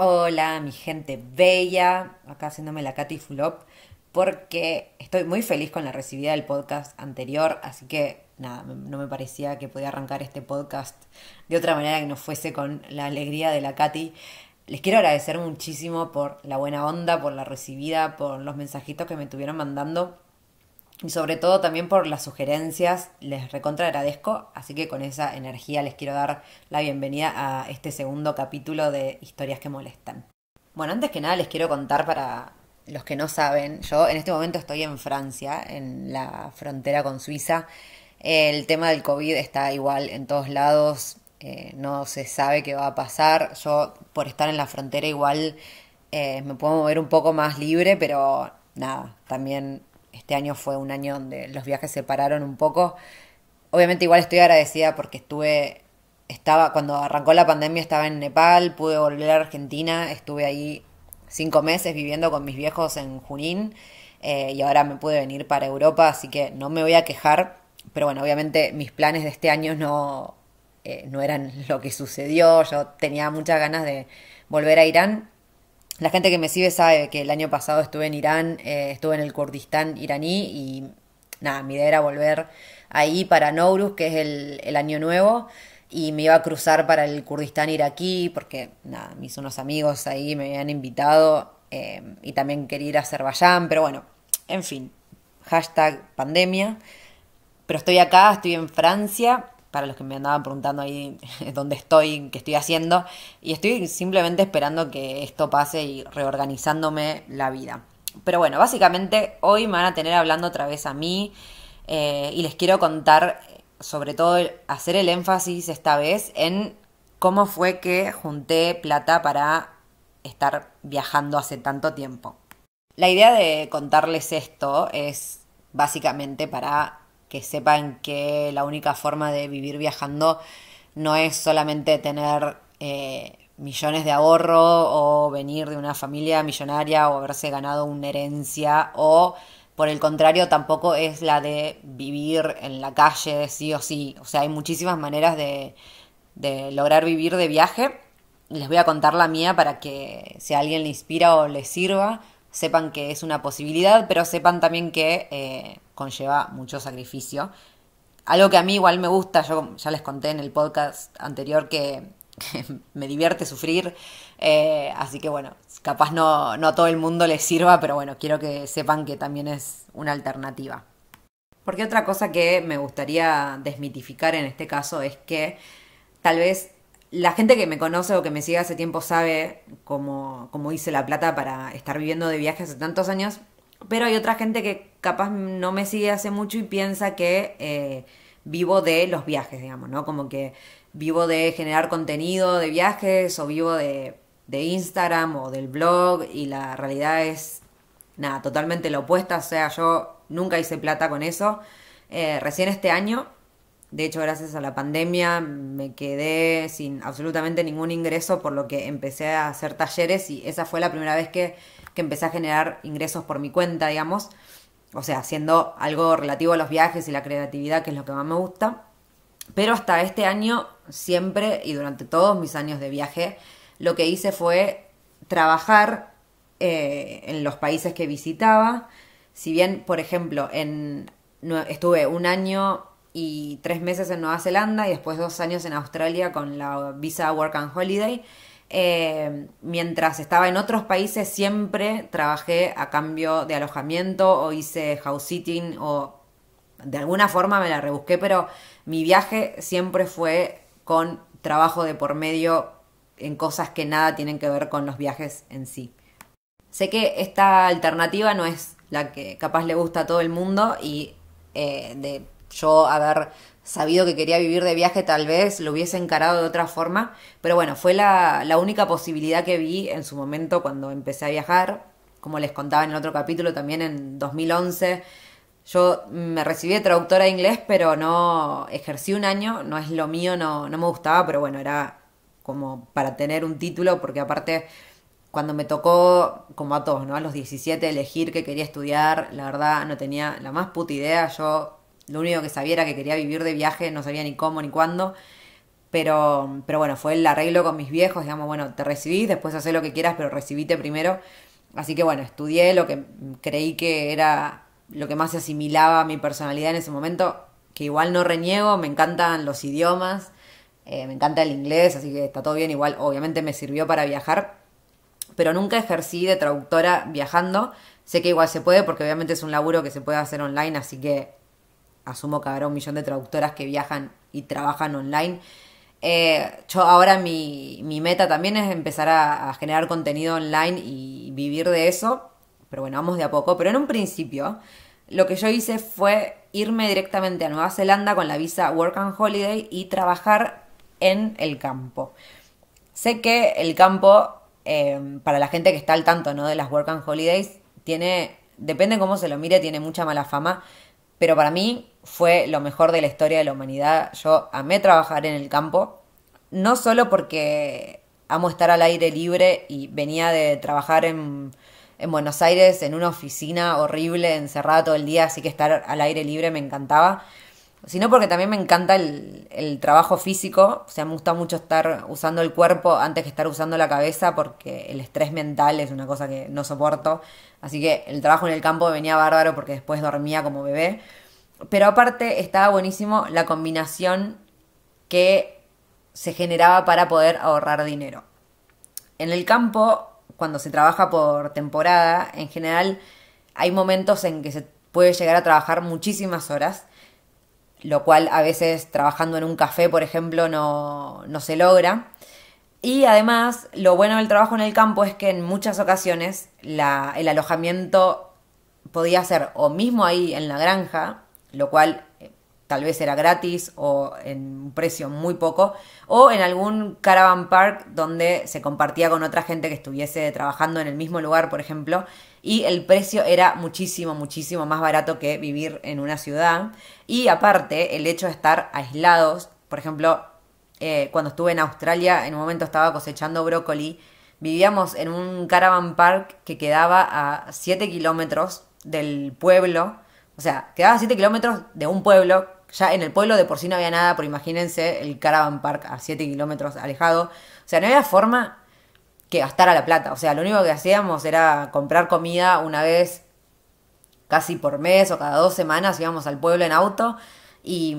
Hola, mi gente bella, acá haciéndome la Katy Fulop, porque estoy muy feliz con la recibida del podcast anterior, así que nada, no me parecía que podía arrancar este podcast de otra manera que no fuese con la alegría de la Katy. Les quiero agradecer muchísimo por la buena onda, por la recibida, por los mensajitos que me estuvieron mandando. Y sobre todo también por las sugerencias, les recontra agradezco, así que con esa energía les quiero dar la bienvenida a este segundo capítulo de Historias que molestan. Bueno, antes que nada les quiero contar para los que no saben, yo en este momento estoy en Francia, en la frontera con Suiza. El tema del COVID está igual en todos lados, eh, no se sabe qué va a pasar. Yo por estar en la frontera igual eh, me puedo mover un poco más libre, pero nada, también este año fue un año donde los viajes se pararon un poco. Obviamente igual estoy agradecida porque estuve, estaba, cuando arrancó la pandemia estaba en Nepal, pude volver a Argentina, estuve ahí cinco meses viviendo con mis viejos en Junín eh, y ahora me pude venir para Europa, así que no me voy a quejar. Pero bueno, obviamente mis planes de este año no, eh, no eran lo que sucedió. Yo tenía muchas ganas de volver a Irán la gente que me sigue sabe que el año pasado estuve en Irán, eh, estuve en el Kurdistán iraní y nada, mi idea era volver ahí para Nowruz, que es el, año nuevo, y me iba a cruzar para el Kurdistán iraquí, porque nada, mis unos amigos ahí, me habían invitado, eh, y también quería ir a Azerbaiyán, pero bueno, en fin, hashtag pandemia. Pero estoy acá, estoy en Francia, para los que me andaban preguntando ahí dónde estoy, qué estoy haciendo. Y estoy simplemente esperando que esto pase y reorganizándome la vida. Pero bueno, básicamente hoy me van a tener hablando otra vez a mí eh, y les quiero contar, sobre todo, hacer el énfasis esta vez en cómo fue que junté plata para estar viajando hace tanto tiempo. La idea de contarles esto es básicamente para que sepan que la única forma de vivir viajando no es solamente tener eh, millones de ahorro o venir de una familia millonaria o haberse ganado una herencia o por el contrario tampoco es la de vivir en la calle sí o sí. O sea, hay muchísimas maneras de, de lograr vivir de viaje. Les voy a contar la mía para que si a alguien le inspira o le sirva, sepan que es una posibilidad, pero sepan también que... Eh, conlleva mucho sacrificio. Algo que a mí igual me gusta, yo ya les conté en el podcast anterior que, me divierte sufrir, eh, así que bueno, capaz no, a todo el mundo les sirva, pero bueno, quiero que sepan que también es una alternativa. Porque otra cosa que me gustaría desmitificar en este caso es que tal vez la gente que me conoce o que me sigue hace tiempo sabe cómo, cómo, hice la plata para estar viviendo de viaje hace tantos años, pero hay otra gente que capaz no me sigue hace mucho y piensa que eh, vivo de los viajes, digamos, ¿no? Como que vivo de generar contenido de viajes o vivo de, Instagram o del blog y la realidad es, nada, totalmente la opuesta, o sea, yo nunca hice plata con eso. Eh, recién este año, de hecho gracias a la pandemia, me quedé sin absolutamente ningún ingreso, por lo que empecé a hacer talleres y esa fue la primera vez que, que empecé a generar ingresos por mi cuenta, digamos o sea, haciendo algo relativo a los viajes y la creatividad, que es lo que más me gusta. Pero hasta este año, siempre y durante todos mis años de viaje, lo que hice fue trabajar eh, en los países que visitaba. Si bien, por ejemplo, en, estuve un año y tres meses en Nueva Zelanda y después dos años en Australia con la visa Work and Holiday, eh, mientras estaba en otros países siempre trabajé a cambio de alojamiento o hice house sitting o de alguna forma me la rebusqué, pero mi viaje siempre fue con trabajo de por medio en cosas que nada tienen que ver con los viajes en sí. Sé que esta alternativa no es la que capaz le gusta a todo el mundo y eh, de yo haber sabido que quería vivir de viaje tal vez lo hubiese encarado de otra forma, pero bueno, fue la, única posibilidad que vi en su momento cuando empecé a viajar, como les contaba en el otro capítulo también en 2011. Yo me recibí de traductora de inglés, pero no ejercí un año, no es lo mío, no, me gustaba, pero bueno, era como para tener un título, porque aparte cuando me tocó, como a todos, ¿no? A los 17 elegir qué quería estudiar, la verdad no tenía la más puta idea, yo lo único que sabía era que quería vivir de viaje, no sabía ni cómo ni cuándo. Pero, pero bueno, fue el arreglo con mis viejos, digamos, bueno, te recibís, después haces lo que quieras, pero recibite primero. Así que bueno, estudié lo que creí que era lo que más se asimilaba a mi personalidad en ese momento, que igual no reniego, me encantan los idiomas, eh, me encanta el inglés, así que está todo bien, igual obviamente me sirvió para viajar, pero nunca ejercí de traductora viajando, sé que igual se puede porque obviamente es un laburo que se puede hacer online, así que asumo que habrá un millón de traductoras que viajan y trabajan online. Eh, yo ahora mi, meta también es empezar a, generar contenido online y vivir de eso. Pero bueno, vamos de a poco. Pero en un principio, lo que yo hice fue irme directamente a Nueva Zelanda con la visa Work and Holiday y trabajar en el campo. Sé que el campo, em, para la gente que está al tanto ¿no? de las Work and Holidays, tiene, depende cómo se lo mire, tiene mucha mala fama pero para mí fue lo mejor de la historia de la humanidad. Yo amé trabajar en el campo, no solo porque amo estar al aire libre y venía de trabajar en, Buenos Aires en una oficina horrible, encerrada todo el día, así que estar al aire libre me encantaba, sino porque también me encanta el, trabajo físico, o sea, me gusta mucho estar usando el cuerpo antes que estar usando la cabeza, porque el estrés mental es una cosa que no soporto, así que el trabajo en el campo venía bárbaro porque después dormía como bebé, pero aparte estaba buenísimo la combinación que se generaba para poder ahorrar dinero. En el campo, cuando se trabaja por temporada, en general hay momentos en que se puede llegar a trabajar muchísimas horas, lo cual a veces trabajando en un café, por ejemplo, no, se logra. Y además, lo bueno del trabajo en el campo es que en muchas ocasiones el alojamiento podía ser o mismo ahí en la granja, lo cual eh, tal vez era gratis o en un precio muy poco, o en algún caravan park donde se compartía con otra gente que estuviese trabajando en el mismo lugar, por ejemplo, y el precio era muchísimo, muchísimo más barato que vivir en una ciudad. Y aparte, el hecho de estar aislados, por ejemplo, eh, cuando estuve en Australia, en un momento estaba cosechando brócoli, vivíamos en un caravan park que quedaba a 7 kilómetros del pueblo, o sea, quedaba a 7 kilómetros de un pueblo ya en el pueblo de por sí no había nada, por imagínense el Caravan Park a 7 kilómetros alejado. O sea, no había forma que gastara la plata. O sea, lo único que hacíamos era comprar comida una vez casi por mes o cada dos semanas íbamos al pueblo en auto y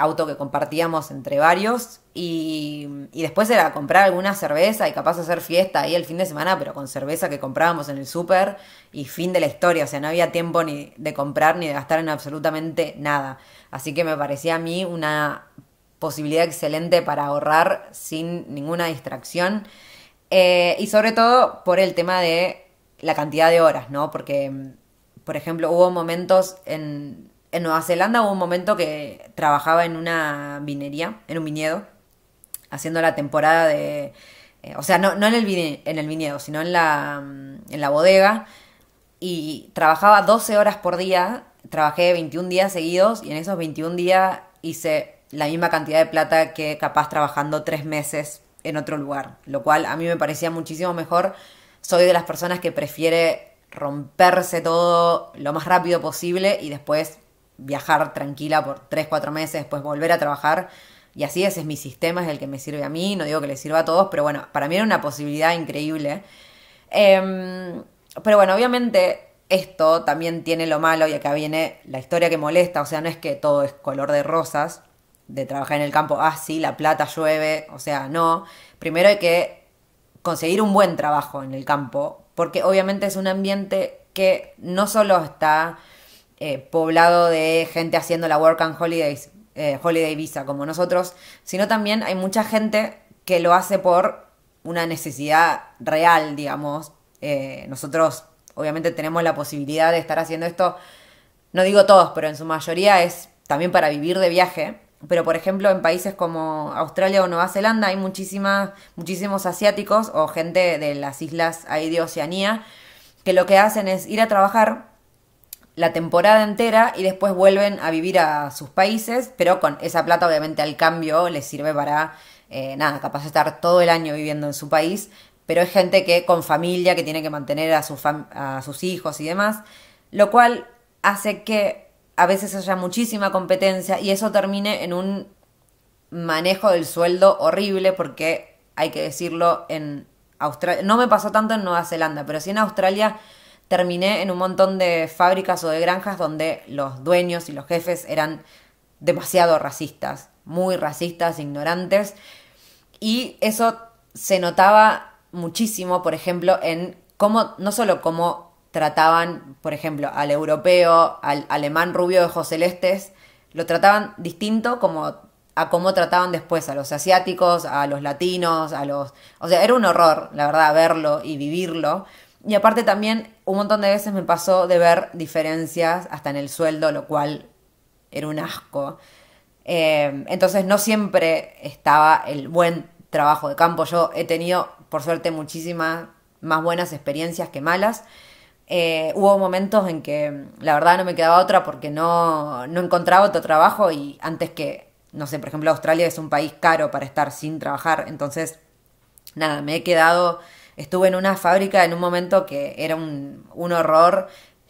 auto que compartíamos entre varios. Y, después era comprar alguna cerveza y capaz hacer fiesta ahí el fin de semana, pero con cerveza que comprábamos en el súper y fin de la historia. O sea, no había tiempo ni de comprar ni de gastar en absolutamente nada. Así que me parecía a mí una posibilidad excelente para ahorrar sin ninguna distracción. Eh, y sobre todo por el tema de la cantidad de horas, ¿no? Porque, por ejemplo, hubo momentos en en Nueva Zelanda hubo un momento que trabajaba en una vinería, en un viñedo, haciendo la temporada de... Eh, o sea, no, en, el viñedo, sino en la, mm, en la bodega. Y trabajaba 12 horas por día, trabajé 21 días seguidos y en esos 21 días hice la misma cantidad de plata que capaz trabajando tres meses en otro lugar, lo cual a mí me parecía muchísimo mejor. Soy de las personas que prefiere romperse todo lo más rápido posible y después viajar tranquila por 3, 4 meses, después volver a trabajar. Y así ese es mi sistema, es el que me sirve a mí, no digo que le sirva a todos, pero bueno, para mí era una posibilidad increíble. Em, pero bueno, obviamente esto también tiene lo malo y acá viene la historia que molesta, o sea, no es que todo es color de rosas, de trabajar en el campo, ah, sí, la plata llueve, o sea, no. Primero hay que conseguir un buen trabajo en el campo, porque obviamente es un ambiente que no solo está eh, poblado de gente haciendo la Work and Holidays, eh, Holiday Visa como nosotros, sino también hay mucha gente que lo hace por una necesidad real, digamos. Eh, nosotros obviamente tenemos la posibilidad de estar haciendo esto, no digo todos, pero en su mayoría es también para vivir de viaje. Pero por ejemplo en países como Australia o Nueva Zelanda hay muchísimas, muchísimos asiáticos o gente de las islas ahí de Oceanía que lo que hacen es ir a trabajar la temporada entera y después vuelven a vivir a sus países, pero con esa plata obviamente al cambio les sirve para, eh, nada, capaz de estar todo el año viviendo en su país, pero es gente que con familia, que tiene que mantener a, a sus hijos y demás, lo cual hace que a veces haya muchísima competencia y eso termine en un manejo del sueldo horrible porque hay que decirlo en Australia, no me pasó tanto en Nueva Zelanda, pero sí en Australia terminé en un montón de fábricas o de granjas donde los dueños y los jefes eran demasiado racistas, muy racistas, ignorantes. Y eso se notaba muchísimo, por ejemplo, en cómo, no solo cómo trataban, por ejemplo, al europeo, al alemán rubio de ojos celestes, lo trataban distinto como a cómo trataban después a los asiáticos, a los latinos, a los... O sea, era un horror, la verdad, verlo y vivirlo. Y aparte también un montón de veces me pasó de ver diferencias hasta en el sueldo, lo cual era un asco. Em, entonces no siempre estaba el buen trabajo de campo. Yo he tenido, por suerte, muchísimas más buenas experiencias que malas. Eh, hubo momentos en que la verdad no me quedaba otra porque no, no encontraba otro trabajo y antes que, no sé, por ejemplo, Australia es un país caro para estar sin trabajar. Entonces, nada, me he quedado Estuve en una fábrica en un momento que era un, horror.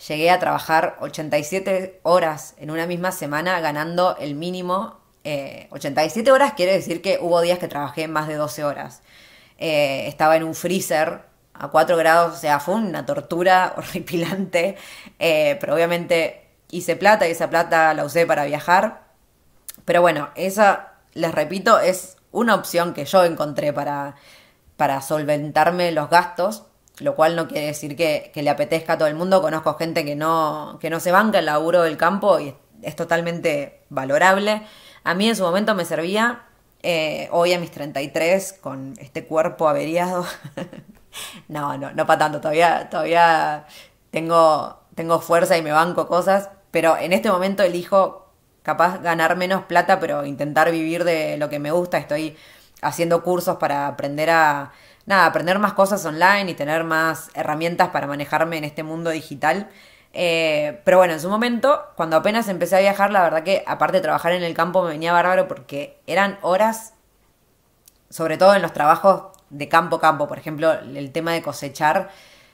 Llegué a trabajar 87 horas en una misma semana ganando el mínimo. 87 eh, horas quiere decir que hubo días que trabajé más de 12 horas. Eh, estaba en un freezer a 4 grados, o sea, fue una tortura horripilante, eh, pero obviamente hice plata y esa plata la usé para viajar. Pero bueno, esa, les repito, es una opción que yo encontré para, para solventarme los gastos, lo cual no quiere decir que, le apetezca a todo el mundo. Conozco gente que no, que no se banca el laburo del campo y es totalmente valorable. A mí en su momento me servía, eh, hoy a mis 33, con este cuerpo averiado. no, no, no para tanto, todavía, todavía tengo, tengo fuerza y me banco cosas, pero en este momento elijo capaz ganar menos plata, pero intentar vivir de lo que me gusta. Estoy haciendo cursos para aprender a, nada, aprender más cosas online y tener más herramientas para manejarme en este mundo digital. Eh, pero bueno, en su momento, cuando apenas empecé a viajar, la verdad que aparte de trabajar en el campo me venía bárbaro porque eran horas, sobre todo en los trabajos de campo a campo, por ejemplo, el tema de cosechar,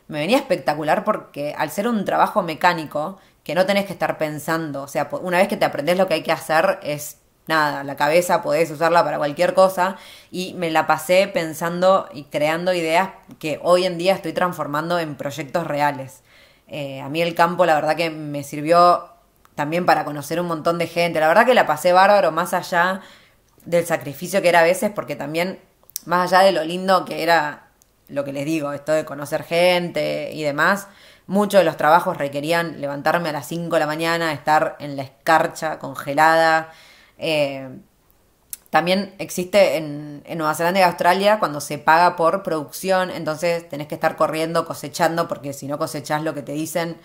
me venía espectacular porque al ser un trabajo mecánico, que no tenés que estar pensando, o sea, una vez que te aprendes lo que hay que hacer es nada, la cabeza podés usarla para cualquier cosa y me la pasé pensando y creando ideas que hoy en día estoy transformando en proyectos reales. Eh, a mí el campo la verdad que me sirvió también para conocer un montón de gente, la verdad que la pasé bárbaro más allá del sacrificio que era a veces porque también más allá de lo lindo que era lo que les digo, esto de conocer gente y demás, muchos de los trabajos requerían levantarme a las 5 de la mañana, estar en la escarcha congelada, eh, también existe en, en, Nueva Zelanda y Australia cuando se paga por producción, entonces tenés que estar corriendo, cosechando, porque si no cosechás lo que te dicen,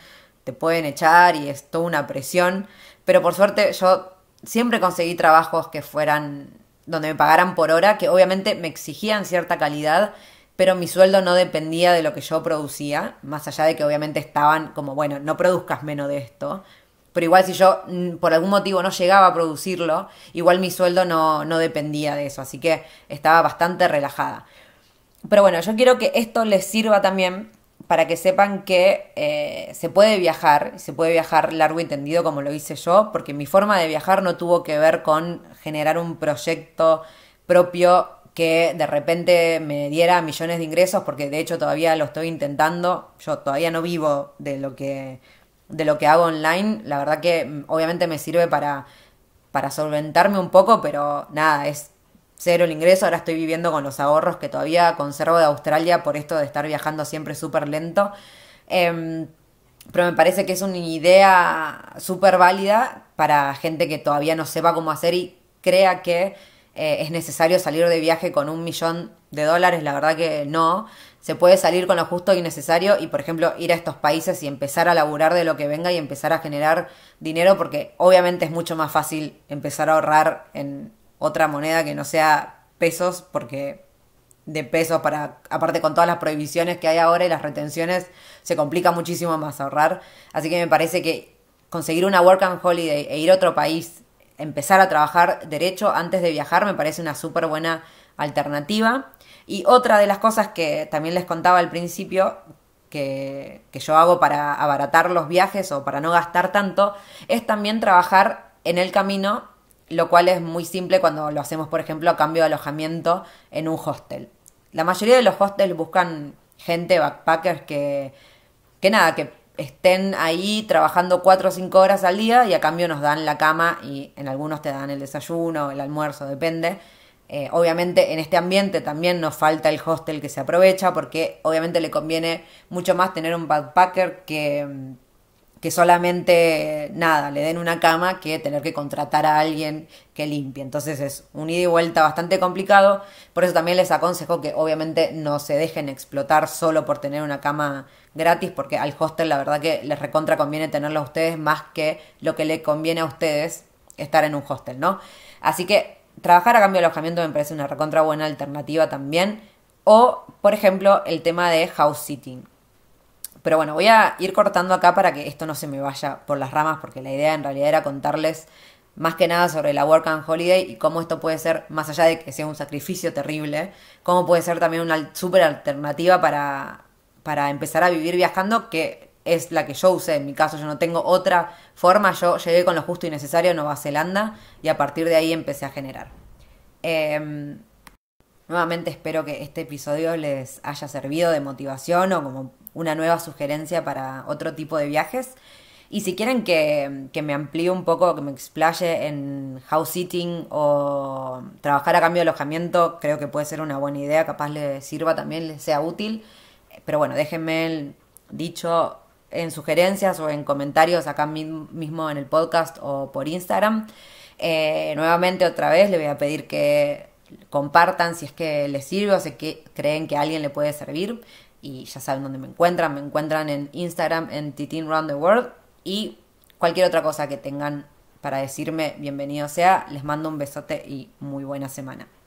te pueden echar y es toda una presión. Pero por suerte yo siempre conseguí trabajos que fueran donde me pagaran por hora, que obviamente me exigían cierta calidad, pero mi sueldo no dependía de lo que yo producía, más allá de que obviamente estaban como, bueno, no produzcas menos de esto, pero igual si yo mm, por algún motivo no llegaba a producirlo, igual mi sueldo no, dependía de eso, así que estaba bastante relajada. Pero bueno, yo quiero que esto les sirva también para que sepan que eh, se puede viajar, se puede viajar largo y tendido como lo hice yo, porque mi forma de viajar no tuvo que ver con generar un proyecto propio que de repente me diera millones de ingresos, porque de hecho todavía lo estoy intentando, yo todavía no vivo de lo que de lo que hago online, la verdad que mm, obviamente me sirve para, para solventarme un poco, pero nada, es cero el ingreso, ahora estoy viviendo con los ahorros que todavía conservo de Australia por esto de estar viajando siempre súper lento. Em, pero me parece que es una idea súper válida para gente que todavía no sepa cómo hacer y crea que eh, es necesario salir de viaje con un millón de dólares, la verdad que no. Se puede salir con lo justo y necesario y, por ejemplo, ir a estos países y empezar a laburar de lo que venga y empezar a generar dinero, porque obviamente es mucho más fácil empezar a ahorrar en otra moneda que no sea pesos, porque de pesos para, aparte con todas las prohibiciones que hay ahora y las retenciones, se complica muchísimo más ahorrar. Así que me parece que conseguir una work and holiday e ir a otro país, empezar a trabajar derecho antes de viajar, me parece una súper buena alternativa. Y otra de las cosas que también les contaba al principio, que, yo hago para abaratar los viajes o para no gastar tanto, es también trabajar en el camino, lo cual es muy simple cuando lo hacemos, por ejemplo, a cambio de alojamiento en un hostel. La mayoría de los hostels buscan gente, backpackers, que, que nada, que estén ahí trabajando 4 o 5 horas al día y a cambio nos dan la cama y en algunos te dan el desayuno, el almuerzo, depende eh, obviamente en este ambiente también nos falta el hostel que se aprovecha porque obviamente le conviene mucho más tener un backpacker que, mm, que solamente eh, nada, le den una cama que tener que contratar a alguien que limpie. Entonces es un ida y vuelta bastante complicado. Por eso también les aconsejo que obviamente no se dejen explotar solo por tener una cama gratis porque al hostel la verdad que les recontra conviene tenerlo a ustedes más que lo que le conviene a ustedes estar en un hostel, ¿no? Así que trabajar a cambio de alojamiento me parece una recontra buena alternativa también. O, por ejemplo, el tema de house sitting. Pero bueno, voy a ir cortando acá para que esto no se me vaya por las ramas, porque la idea en realidad era contarles más que nada sobre la Work and Holiday y cómo esto puede ser, más allá de que sea un sacrificio terrible, cómo puede ser también una super alternativa para, para empezar a vivir viajando, que es la que yo usé. En mi caso, yo no tengo otra forma. Yo llegué con lo justo y necesario a Nueva Zelanda y a partir de ahí empecé a generar. Em, nuevamente espero que este episodio les haya servido de motivación o como una nueva sugerencia para otro tipo de viajes. Y si quieren que, me amplíe un poco, que me explaye en house sitting o trabajar a cambio de alojamiento, creo que puede ser una buena idea, capaz les sirva también, les sea útil. Pero bueno, déjenme el dicho en sugerencias o en comentarios acá mismo en el podcast o por Instagram. Eh, nuevamente otra vez le voy a pedir que compartan si es que les sirve o si que creen que a alguien le puede servir. Y ya saben dónde me encuentran. Me encuentran en Instagram en Titin Round the World. Y cualquier otra cosa que tengan para decirme, bienvenido sea. Les mando un besote y muy buena semana.